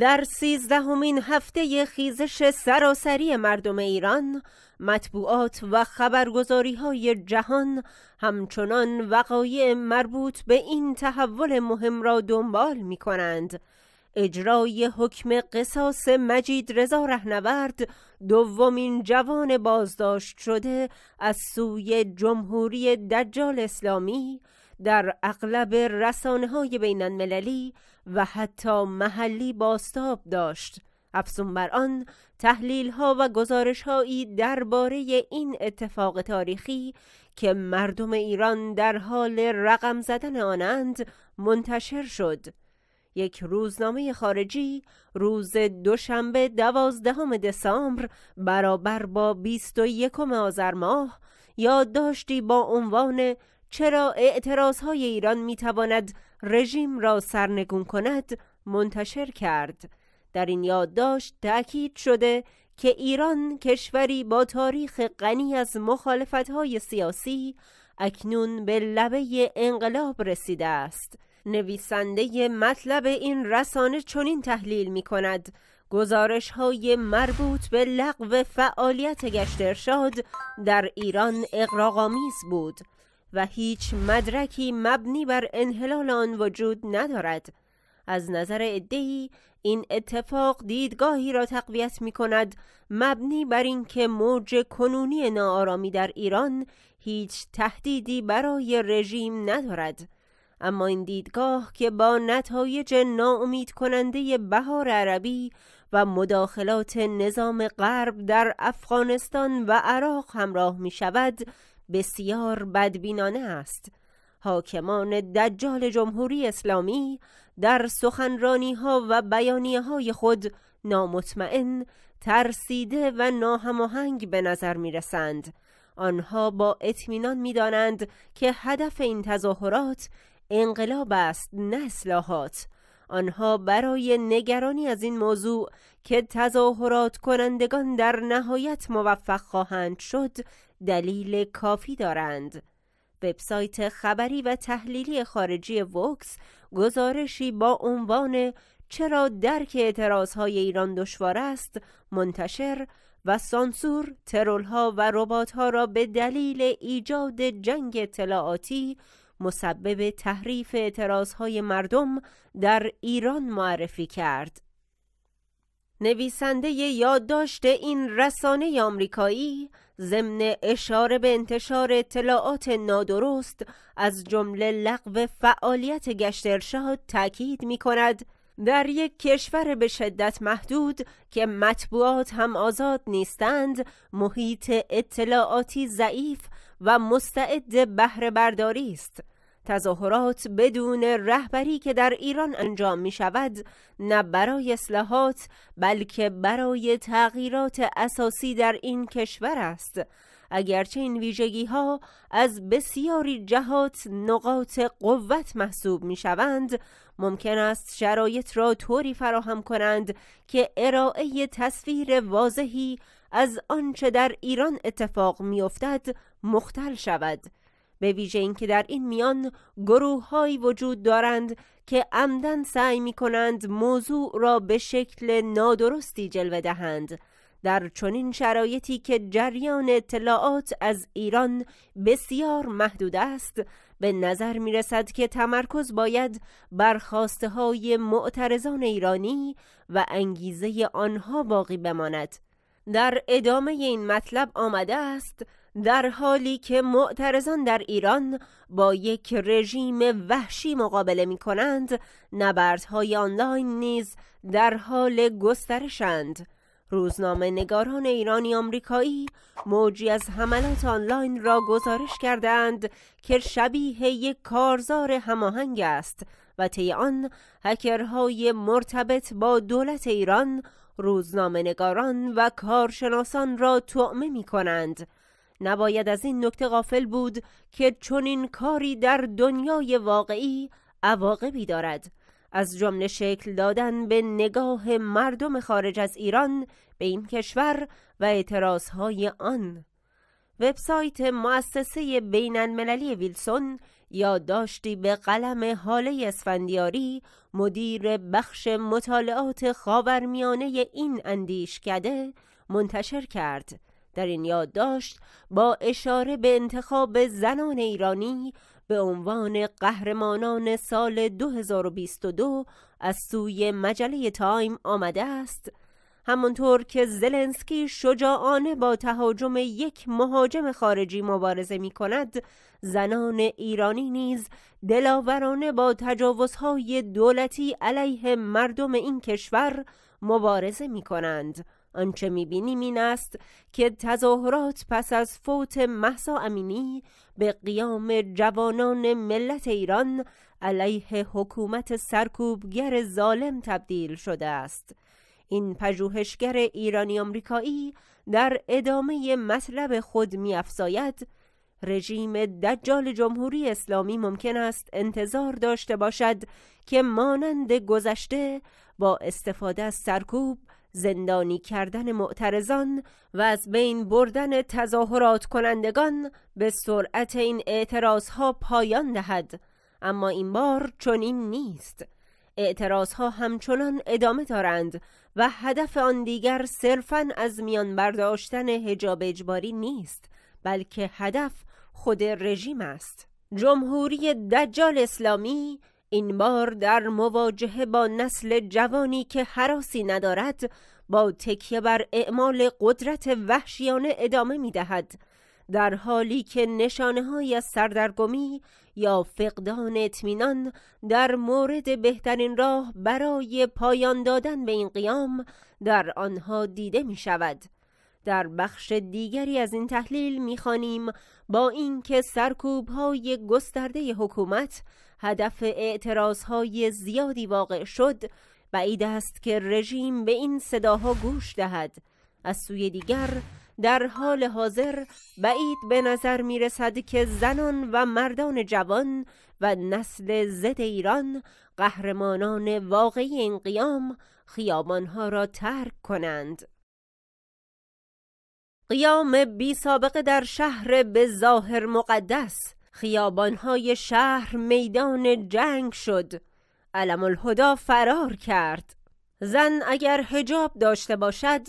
در سیزدهمین هفته خیزش سراسری مردم ایران مطبوعات و خبرگزاری های جهان همچنان وقایع مربوط به این تحول مهم را دنبال می کنند اجرای حکم قصاص مجید رضا رهنورد دومین جوان بازداشت شده از سوی جمهوری دجال اسلامی در اغلب رسانه های بین المللی و حتی محلی باستاب داشت افزون بر آن تحلیل ها و گزارش هایی درباره این اتفاق تاریخی که مردم ایران در حال رقم زدن آنند منتشر شد یک روزنامه خارجی روز دوشنبه دوازدهم دسامبر برابر با بیست و یکم آذر ماه یادداشتی با عنوان چرا اعتراض های ایران می تواند رژیم را سرنگون کند منتشر کرد در این یادداشت تأکید شده که ایران کشوری با تاریخ غنی از مخالفت های سیاسی اکنون به لبه انقلاب رسیده است نویسنده مطلب این رسانه چنین تحلیل می کند گزارش های مربوط به لغو فعالیت گشت ارشاد در ایران اقراغامیز بود و هیچ مدرکی مبنی بر انحلال آن وجود ندارد از نظر ادهی این اتفاق دیدگاهی را تقویت می کند مبنی بر اینکه موج کنونی ناآرامی در ایران هیچ تهدیدی برای رژیم ندارد اما این دیدگاه که با نتایج ناامید کننده بهار عربی و مداخلات نظام غرب در افغانستان و عراق همراه می شود بسیار بدبینانه است حاکمان دجال جمهوری اسلامی در سخنرانی ها و بیانیه های خود نامطمئن، ترسیده و ناهماهنگ به نظر می رسند. آنها با اطمینان می دانند که هدف این تظاهرات انقلاب است نه اصلاحات آنها برای نگرانی از این موضوع که تظاهرات کنندگان در نهایت موفق خواهند شد دلیل کافی دارند وبسایت خبری و تحلیلی خارجی وکس گزارشی با عنوان چرا درک اعتراضهای ایران دشوار است منتشر و سانسور ترولها و رباتها را به دلیل ایجاد جنگ اطلاعاتی مسبب تحریف های مردم در ایران معرفی کرد. نویسنده یادداشت این رسانه آمریکایی ضمن اشاره به انتشار اطلاعات نادرست از جمله لغو فعالیت گشت ارشاد تاکید می کند در یک کشور به شدت محدود که مطبوعات هم آزاد نیستند محیط اطلاعاتی ضعیف و مستعد بهره برداری است تظاهرات بدون رهبری که در ایران انجام می شود نه برای اصلاحات بلکه برای تغییرات اساسی در این کشور است اگرچه این ویژگی ها از بسیاری جهات نقاط قوت محسوب می شوند ممکن است شرایط را طوری فراهم کنند که ارائه تصویر واضحی از آنچه در ایران اتفاق میافتد مختل شود به ویژه اینکه در این میان گروههایی وجود دارند که عمدن سعی می کنند موضوع را به شکل نادرستی جلوه دهند در چنین شرایطی که جریان اطلاعات از ایران بسیار محدود است به نظر می رسد که تمرکز باید بر خواسته های معترضان ایرانی و انگیزه آنها باقی بماند در ادامه این مطلب آمده است در حالی که معترضان در ایران با یک رژیم وحشی مقابله می کنند نبردهای آنلاین نیز در حال گسترشند روزنامه نگاران ایرانی آمریکایی موجی از حملات آنلاین را گزارش کردند که شبیه یک کارزار هماهنگ است و طی آن هکرهای مرتبط با دولت ایران روزنامه نگاران و کارشناسان را تعمه می کنند نباید از این نکته غافل بود که این کاری در دنیای واقعی عواقبی دارد از جمله شکل دادن به نگاه مردم خارج از ایران به این کشور و های آن وبسایت مؤسسه بین المللی ویلسون یادداشتی به قلم حاله اسفندیاری مدیر بخش مطالعات خاورمیانه این اندیش کده منتشر کرد در این یادداشت با اشاره به انتخاب زنان ایرانی به عنوان قهرمانان سال 2022 از سوی مجله تایم آمده است همانطور که زلنسکی شجاعانه با تهاجم یک مهاجم خارجی مبارزه می کند زنان ایرانی نیز دلاورانه با تجاوزهای دولتی علیه مردم این کشور مبارزه می کنند آنچه می بینیم این است که تظاهرات پس از فوت محسا امینی به قیام جوانان ملت ایران علیه حکومت سرکوبگر ظالم تبدیل شده است این پژوهشگر ایرانی آمریکایی در ادامه مطلب خود میافزاید رژیم دجال جمهوری اسلامی ممکن است انتظار داشته باشد که مانند گذشته با استفاده از سرکوب زندانی کردن معترضان و از بین بردن تظاهرات کنندگان به سرعت این اعتراض ها پایان دهد اما این بار چنین نیست اعتراض ها همچنان ادامه دارند و هدف آن دیگر صرفا از میان برداشتن هجاب اجباری نیست بلکه هدف خود رژیم است جمهوری دجال اسلامی این بار در مواجهه با نسل جوانی که حراسی ندارد با تکیه بر اعمال قدرت وحشیانه ادامه می دهد در حالی که نشانه های سردرگمی یا فقدان اطمینان در مورد بهترین راه برای پایان دادن به این قیام در آنها دیده می شود در بخش دیگری از این تحلیل میخوانیم با اینکه سرکوب های گسترده حکومت هدف اعتراض های زیادی واقع شد بعید است که رژیم به این صداها گوش دهد از سوی دیگر در حال حاضر بعید به نظر می رسد که زنان و مردان جوان و نسل زد ایران قهرمانان واقعی این قیام خیابانها را ترک کنند قیام بی سابقه در شهر به ظاهر مقدس خیابانهای شهر میدان جنگ شد علم الهدا فرار کرد زن اگر هجاب داشته باشد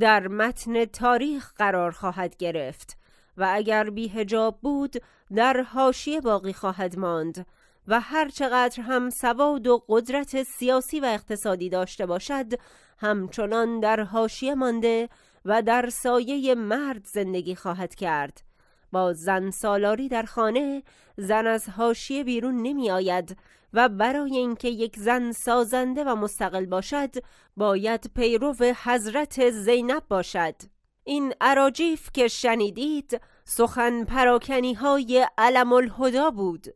در متن تاریخ قرار خواهد گرفت و اگر بی حجاب بود در حاشیه باقی خواهد ماند و هر چقدر هم سواد و قدرت سیاسی و اقتصادی داشته باشد همچنان در حاشیه مانده و در سایه مرد زندگی خواهد کرد با زن سالاری در خانه زن از هاشیه بیرون نمی آید و برای اینکه یک زن سازنده و مستقل باشد باید پیرو حضرت زینب باشد این عراجیف که شنیدید سخن پراکنی های علم الهدا بود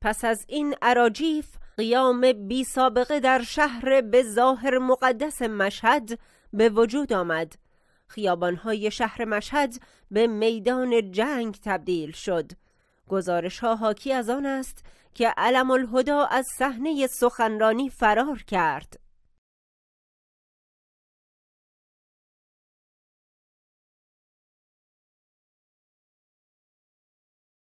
پس از این عراجیف قیام بی سابقه در شهر به ظاهر مقدس مشهد به وجود آمد خیابانهای شهر مشهد به میدان جنگ تبدیل شد گزارش ها حاکی از آن است که علم الهدا از صحنه سخنرانی فرار کرد